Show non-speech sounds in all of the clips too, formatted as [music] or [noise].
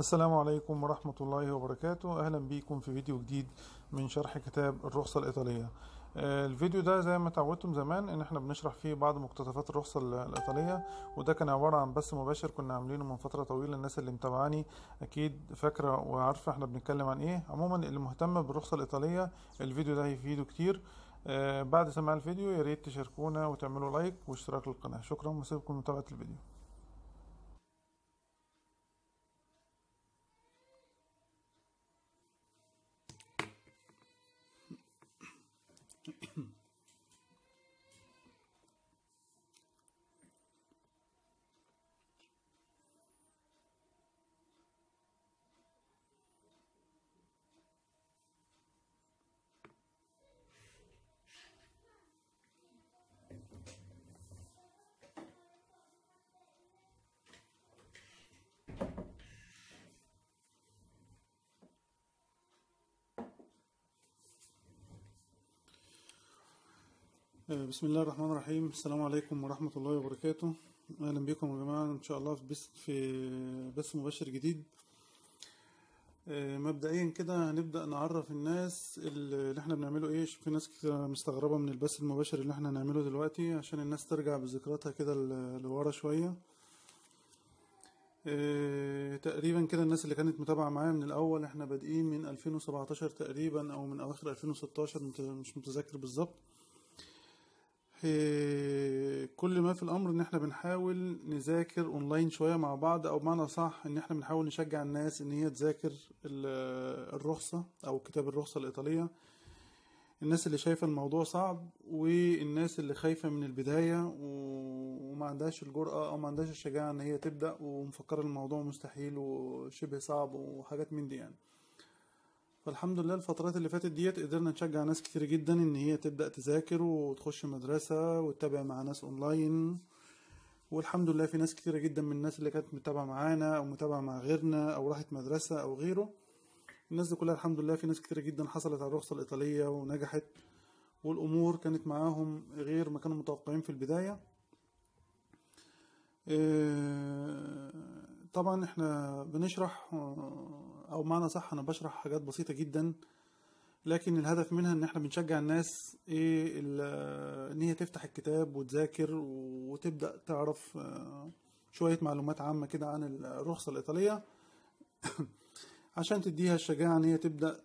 السلام عليكم ورحمة الله وبركاته أهلا بيكم في فيديو جديد من شرح كتاب الرخصة الإيطالية آه، الفيديو ده زي ما تعودتم زمان ان احنا بنشرح فيه بعض مقتطفات الرخصه الايطاليه وده كان عباره عن بث مباشر كنا عاملينه من فتره طويله الناس اللي متابعاني اكيد فاكره وعارفه احنا بنتكلم عن ايه عموما اللي مهتم بالرخصه الايطاليه الفيديو ده هيفيده كتير آه، بعد سماع الفيديو يا ريت تشاركونا وتعملوا لايك واشتراك للقناه شكرا وسيبكم متابعه الفيديو آه، بسم الله الرحمن الرحيم السلام عليكم ورحمة الله وبركاته أهلا بكم يا جماعة إن شاء الله في بث في بث مباشر جديد آه، مبدئيا كده هنبدأ نعرف الناس اللي احنا بنعمله ايه في ناس كده مستغربة من البث المباشر اللي احنا هنعمله دلوقتي عشان الناس ترجع بذكرياتها كده لورا شوية آه، تقريبا كده الناس اللي كانت متابعة معايا من الأول احنا بادئين من 2017 تقريبا أو من أواخر 2016 مش متذكر بالظبط إيه، كل ما في الامر ان احنا بنحاول نذاكر اونلاين شويه مع بعض او بمعنى صح ان احنا بنحاول نشجع الناس ان هي تذاكر الرخصه او كتاب الرخصه الايطاليه الناس اللي شايفه الموضوع صعب والناس اللي خايفه من البدايه وما عندهاش الجرأه او ما عندهاش الشجاعه ان هي تبدا ومفكره الموضوع مستحيل وشبه صعب وحاجات من دي يعني فالحمد لله الفترات اللي فاتت ديت قدرنا نشجع ناس كتير جدا ان هي تبدا تذاكر وتخش مدرسه وتتابع مع ناس اونلاين والحمد لله في ناس كتيره جدا من الناس اللي كانت متابعه معانا او متابعه مع غيرنا او راحت مدرسه او غيره الناس دي كلها الحمد لله في ناس كتير جدا حصلت على الرخصه الايطاليه ونجحت والامور كانت معاهم غير ما كانوا متوقعين في البدايه آه، طبعا احنا بنشرح آه، او معنى صح انا بشرح حاجات بسيطه جدا لكن الهدف منها ان احنا بنشجع الناس ايه ان هي تفتح الكتاب وتذاكر وتبدا تعرف آه، شويه معلومات عامه كده عن الرخصه الايطاليه [coughs] عشان تديها الشجاعه ان هي تبدا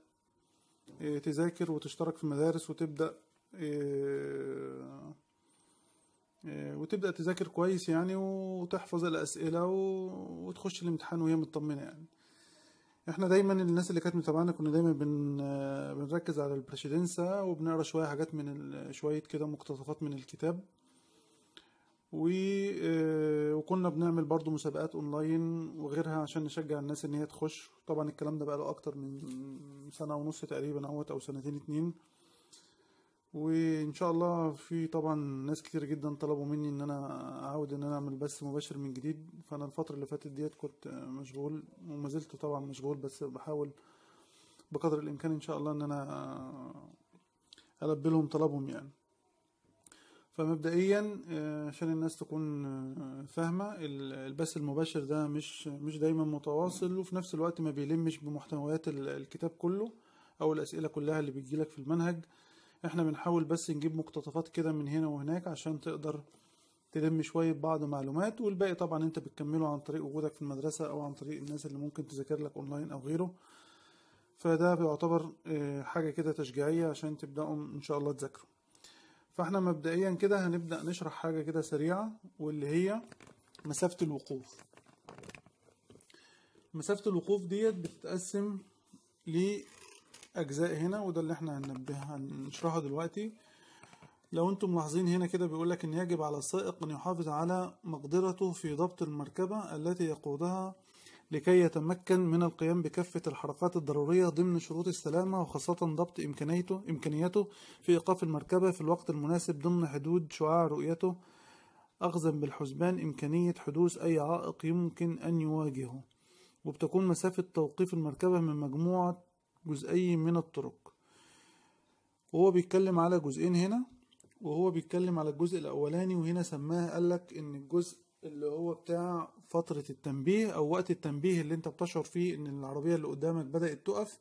آه، تذاكر وتشترك في مدارس وتبدا آه، وتبدا تذاكر كويس يعني وتحفظ الاسئله وتخش الامتحان وهي مطمنه يعني احنا دايما الناس اللي كانت متابعانا كنا دايما بن آه، بنركز على البريشيدنسا وبنقرا شويه حاجات من ال... شويه كده مقتطفات من الكتاب و... آه، وكنا بنعمل برضو مسابقات اونلاين وغيرها عشان نشجع الناس ان هي تخش طبعا الكلام ده بقى له اكتر من سنه ونص تقريبا اهوت او سنتين اتنين وان شاء الله في طبعا ناس كتير جدا طلبوا مني ان انا اعود ان انا اعمل بث مباشر من جديد فانا الفتره اللي فاتت ديت كنت مشغول وما زلت طبعا مشغول بس بحاول بقدر الامكان ان شاء الله ان انا البي لهم طلبهم يعني فمبدئيا آه، عشان الناس تكون آه، فاهمه البث المباشر ده مش مش دايما متواصل وفي نفس الوقت ما بيلمش بمحتويات الكتاب كله او الاسئله كلها اللي بتجيلك في المنهج احنا بنحاول بس نجيب مقتطفات كده من هنا وهناك عشان تقدر تلم شوية بعض معلومات والباقي طبعا انت بتكمله عن طريق وجودك في المدرسة او عن طريق الناس اللي ممكن تذاكر لك اونلاين او غيره فده بيعتبر آه، حاجة كده تشجيعية عشان تبدأوا ان شاء الله تذاكروا فاحنا مبدئيا كده هنبدأ نشرح حاجة كده سريعة واللي هي مسافة الوقوف مسافة الوقوف ديت بتتقسم اجزاء هنا وده اللي احنا هننبه هنشرحه دلوقتي لو انتم ملاحظين هنا كده بيقول لك ان يجب على السائق ان يحافظ على مقدرته في ضبط المركبة التي يقودها لكي يتمكن من القيام بكافة الحركات الضرورية ضمن شروط السلامة وخاصة ضبط إمكانيته, إمكانيته في إيقاف المركبة في الوقت المناسب ضمن حدود شعاع رؤيته أخذا بالحسبان إمكانية حدوث أي عائق يمكن أن يواجهه وبتكون مسافة توقيف المركبة من مجموعة جزئي من الطرق وهو بيتكلم على جزئين هنا وهو بيتكلم على الجزء الاولاني وهنا سماه قالك ان الجزء اللي هو بتاع فترة التنبيه او وقت التنبيه اللي انت بتشعر فيه ان العربية اللي قدامك بدأت تقف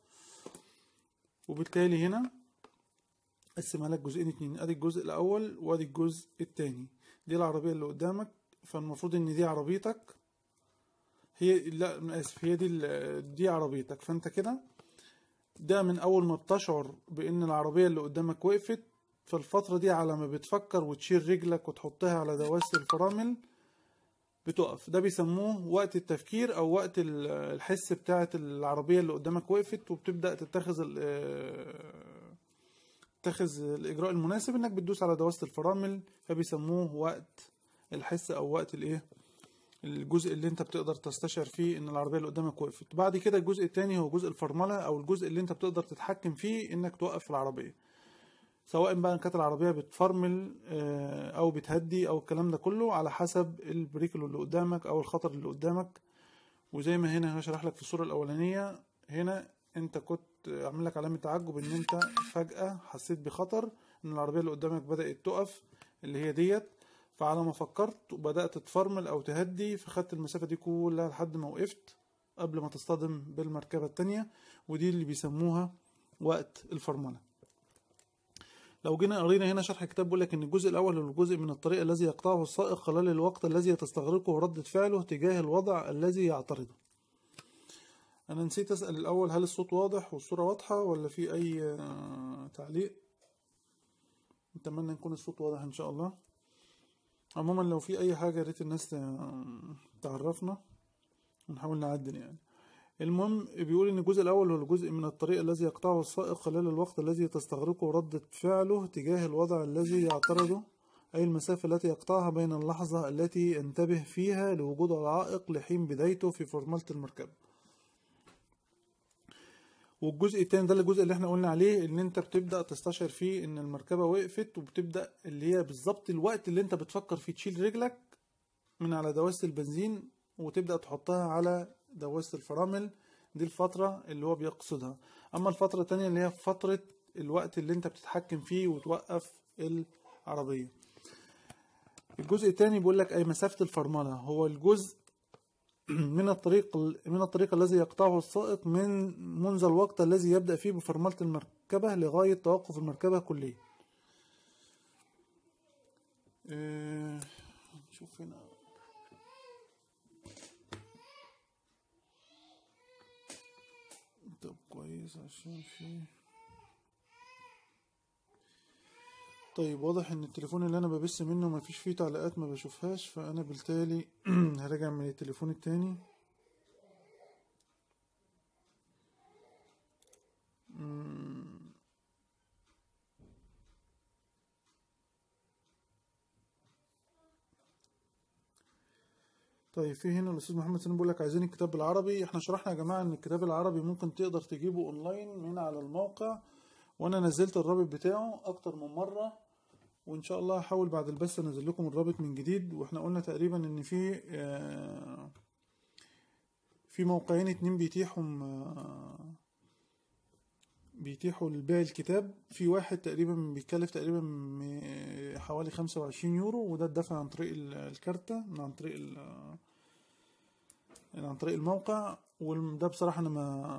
وبالتالي هنا قسمها لك جزئين اتنين ادي الجزء الاول وادي الجزء التاني دي العربية اللي قدامك فالمفروض ان دي عربيتك هي لا اسف هي دي دي عربيتك فانت كده ده من اول ما بتشعر بان العربية اللي قدامك وقفت الفترة دي على ما بتفكر وتشيل رجلك وتحطها على دواس الفرامل بتقف ده بيسموه وقت التفكير او وقت الحس بتاعة العربية اللي قدامك وقفت وبتبدأ تتخذ تتخذ الاجراء المناسب انك بتدوس على دواسة الفرامل فبيسموه وقت الحس او وقت الايه الجزء اللي انت بتقدر تستشعر فيه ان العربيه اللي قدامك وقفت بعد كده الجزء الثاني هو جزء الفرمله او الجزء اللي انت بتقدر تتحكم فيه انك توقف العربيه سواء بقى كانت العربيه بتفرمل آه، او بتهدي او الكلام ده كله على حسب البريك اللي قدامك او الخطر اللي قدامك وزي ما هنا هشرح لك في الصوره الاولانيه هنا انت كنت اعمل لك علامه تعجب ان انت فجاه حسيت بخطر ان العربيه اللي قدامك بدات تقف اللي هي ديت فعلى ما فكرت وبدأت تفرمل أو تهدي فخدت المسافة دي كلها لحد ما وقفت قبل ما تصطدم بالمركبة التانية ودي اللي بيسموها وقت الفرملة لو جينا قرينا هنا شرح كتاب بيقول لك ان الجزء الاول هو الجزء من الطريق الذي يقطعه السائق خلال الوقت الذي تستغرقه ردة فعله تجاه الوضع الذي يعترضه انا نسيت اسال الاول هل الصوت واضح والصوره واضحه ولا في اي آه، تعليق اتمنى يكون الصوت واضح ان شاء الله عموما لو في اي حاجه ريت الناس تعرفنا ونحاول نعدل يعني المهم بيقول ان الجزء الاول هو الجزء من الطريق الذي يقطعه السائق خلال الوقت الذي تستغرقه ردة فعله تجاه الوضع الذي يعترضه اي المسافة التي يقطعها بين اللحظة التي ينتبه فيها لوجود العائق لحين بدايته في فورمالة المركبة والجزء التاني ده الجزء اللي احنا قلنا عليه ان انت بتبدا تستشعر فيه ان المركبه وقفت وبتبدا اللي هي بالظبط الوقت اللي انت بتفكر فيه تشيل رجلك من على دواسه البنزين وتبدا تحطها على دواسه الفرامل دي الفتره اللي هو بيقصدها اما الفتره التانيه اللي هي فتره الوقت اللي انت بتتحكم فيه وتوقف العربيه الجزء التاني بيقول لك اي مسافه الفرمله هو الجزء من الطريق من الطريق الذي يقطعه السائق من منذ الوقت الذي يبدأ فيه بفرملة المركبة لغاية توقف المركبة كليا إيه نشوف هنا طب كويس عشان فيه طيب واضح ان التليفون اللي انا ببث منه مفيش فيه تعليقات ما بشوفهاش فانا بالتالي [clears throat] هرجع من التليفون التاني طيب في هنا الاستاذ محمد سليم بيقول لك عايزين الكتاب بالعربي احنا شرحنا يا جماعه ان الكتاب العربي ممكن تقدر تجيبه اونلاين من على الموقع وانا نزلت الرابط بتاعه اكتر من مره وان شاء الله هحاول بعد البث انزل لكم الرابط من جديد واحنا قلنا تقريبا ان في آه، في موقعين اتنين بيتيحوا آه، بيتيحوا لبيع الكتاب في واحد تقريبا بيتكلف تقريبا آه، حوالي خمسة وعشرين يورو وده الدفع عن طريق الكارتة من عن طريق عن طريق الموقع وده بصراحه انا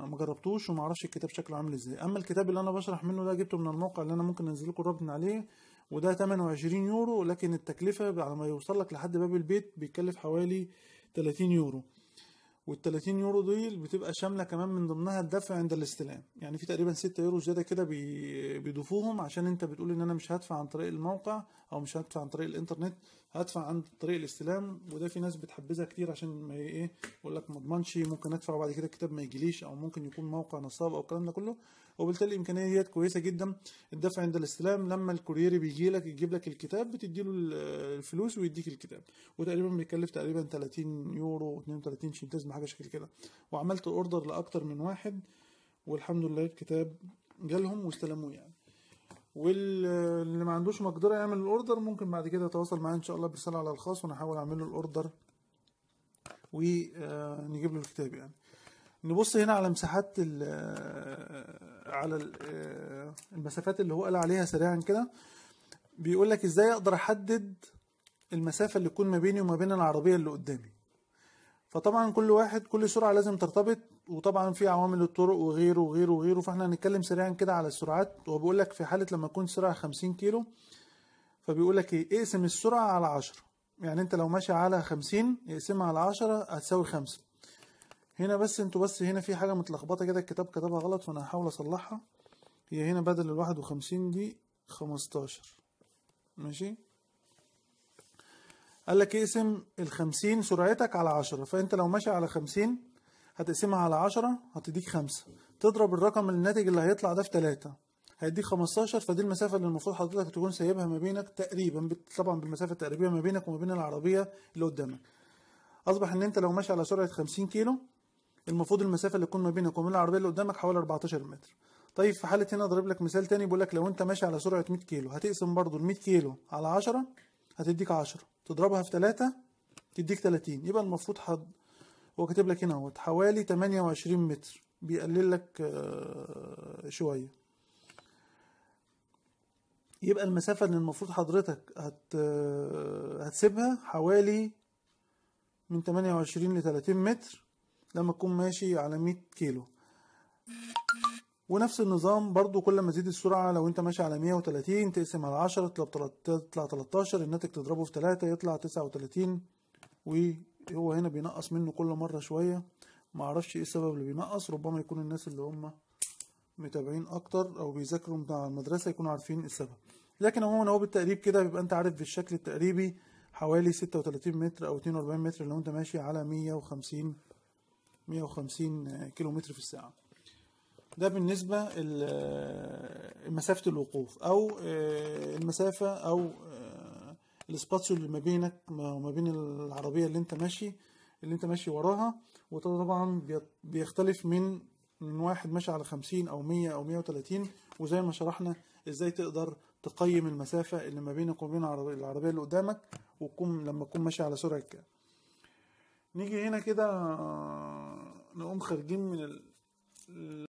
ما جربتوش وما اعرفش الكتاب شكله عامل ازاي اما الكتاب اللي انا بشرح منه ده جبته من الموقع اللي انا ممكن انزل لكم الرابط من عليه وده 28 يورو لكن التكلفة على ما يوصل لك لحد باب البيت بيكلف حوالي 30 يورو وال 30 يورو دول بتبقى شامله كمان من ضمنها الدفع عند الاستلام يعني في تقريبا 6 يورو زياده كده بيضيفوهم عشان انت بتقول ان انا مش هدفع عن طريق الموقع او مش هدفع عن طريق الانترنت هدفع عن طريق الاستلام وده في ناس بتحبذها كتير عشان ما ايه يقول لك ما اضمنش ممكن ادفع وبعد كده الكتاب ما يجيليش او ممكن يكون موقع نصاب او الكلام ده كله وبالتالي الامكانيه ديت كويسه جدا الدفع عند الاستلام لما الكورير بيجي لك يجيب لك الكتاب بتدي له الفلوس ويديك الكتاب وتقريبا بيكلف تقريبا 30 يورو 32 شنتز حاجه شكل كده وعملت اوردر لاكتر من واحد والحمد لله الكتاب جالهم واستلموه يعني واللي ما عندوش مقدره يعمل الاوردر ممكن بعد كده يتواصل معايا ان شاء الله برساله على الخاص وانا احاول اعمل له الاوردر ونجيب آه، له الكتاب يعني نبص هنا على مساحات آه، على آه، المسافات اللي هو قال عليها سريعا كده بيقول لك ازاي اقدر احدد المسافه اللي تكون ما بيني وما بين العربيه اللي قدامي فطبعا كل واحد كل سرعه لازم ترتبط وطبعا في عوامل الطرق وغيره وغيره وغيره فاحنا هنتكلم سريعا كده على السرعات هو بيقول لك في حاله لما تكون سرعه 50 كيلو فبيقول لك ايه اقسم السرعه على 10 يعني انت لو ماشي على 50 اقسمها على 10 هتساوي 5 هنا بس انتوا بس هنا في حاجه متلخبطه كده الكتاب كتبها غلط فانا هحاول اصلحها هي هنا بدل ال 51 دي 15 ماشي قال لك اقسم ال 50 سرعتك على 10 فانت لو ماشي على 50 هتقسمها على 10 هتديك 5 تضرب الرقم الناتج اللي هيطلع ده في 3 هيديك 15 فدي المسافه اللي المفروض حضرتك تكون سايبها ما بينك تقريبا طبعا بالمسافه التقريبيه ما بينك وما بين العربيه اللي قدامك اصبح ان انت لو ماشي على سرعه 50 كيلو المفروض المسافه اللي تكون ما بينك وما بين العربيه اللي قدامك حوالي 14 متر طيب في حاله هنا اضرب لك مثال تاني بيقول لك لو انت ماشي على سرعه 100 كيلو هتقسم برضه ال 100 كيلو على 10 هتديك 10 تضربها في 3 تديك 30 يبقى المفروض حد هو كاتب لك هنا اهوت حوالي 28 متر بيقلل لك آه، شويه يبقى المسافه اللي المفروض حضرتك هت آه، هتسيبها حوالي من 28 ل 30 متر لما تكون ماشي على 100 كيلو ونفس النظام برضو كل ما تزيد السرعة لو انت ماشي على 130 تقسم على 10 تطلع 13 الناتج تضربه في 3 يطلع 39 وهو هنا بينقص منه كل مرة شوية معرفش ايه السبب اللي بينقص ربما يكون الناس اللي هم متابعين اكتر او بيذاكروا مع المدرسة يكونوا عارفين السبب لكن عموما هو بالتقريب كده بيبقى انت عارف بالشكل التقريبي حوالي 36 متر او 42 متر لو انت ماشي على 150 150 كيلو متر في الساعه ده بالنسبة مسافة الوقوف أو آه، المسافة أو آه، الاسباتيو اللي ما بينك وما بين العربية اللي أنت ماشي اللي أنت ماشي وراها وطبعا بيختلف من من واحد ماشي على خمسين أو مية أو مية وتلاتين وزي ما شرحنا إزاي تقدر تقيم المسافة اللي ما بينك وبين العربية اللي قدامك وتكون لما تكون ماشي على سرعة كام نيجي هنا كده آه، نقوم خارجين من ال